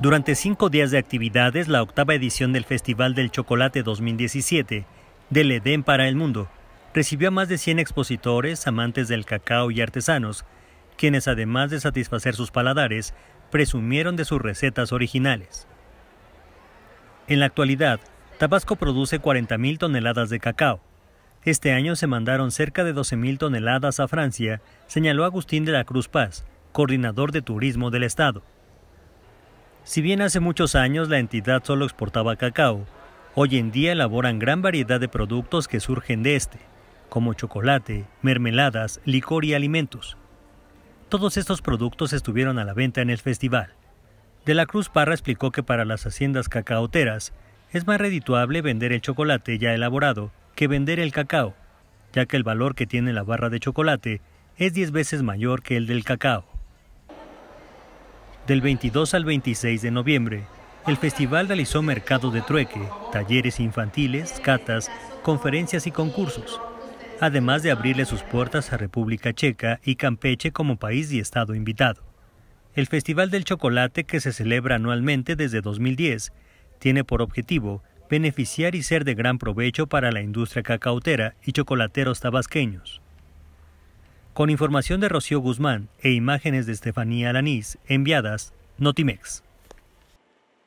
Durante cinco días de actividades, la octava edición del Festival del Chocolate 2017, del Edén para el Mundo, recibió a más de 100 expositores, amantes del cacao y artesanos, quienes además de satisfacer sus paladares, presumieron de sus recetas originales. En la actualidad, Tabasco produce 40.000 toneladas de cacao. Este año se mandaron cerca de 12.000 toneladas a Francia, señaló Agustín de la Cruz Paz, coordinador de turismo del Estado. Si bien hace muchos años la entidad solo exportaba cacao, hoy en día elaboran gran variedad de productos que surgen de este, como chocolate, mermeladas, licor y alimentos. Todos estos productos estuvieron a la venta en el festival. De la Cruz Parra explicó que para las haciendas cacaoteras es más redituable vender el chocolate ya elaborado que vender el cacao, ya que el valor que tiene la barra de chocolate es 10 veces mayor que el del cacao. Del 22 al 26 de noviembre, el festival realizó mercado de trueque, talleres infantiles, catas, conferencias y concursos, además de abrirle sus puertas a República Checa y Campeche como país y estado invitado. El Festival del Chocolate, que se celebra anualmente desde 2010, tiene por objetivo beneficiar y ser de gran provecho para la industria cacautera y chocolateros tabasqueños. Con información de Rocío Guzmán e imágenes de Estefanía Alanís, enviadas Notimex.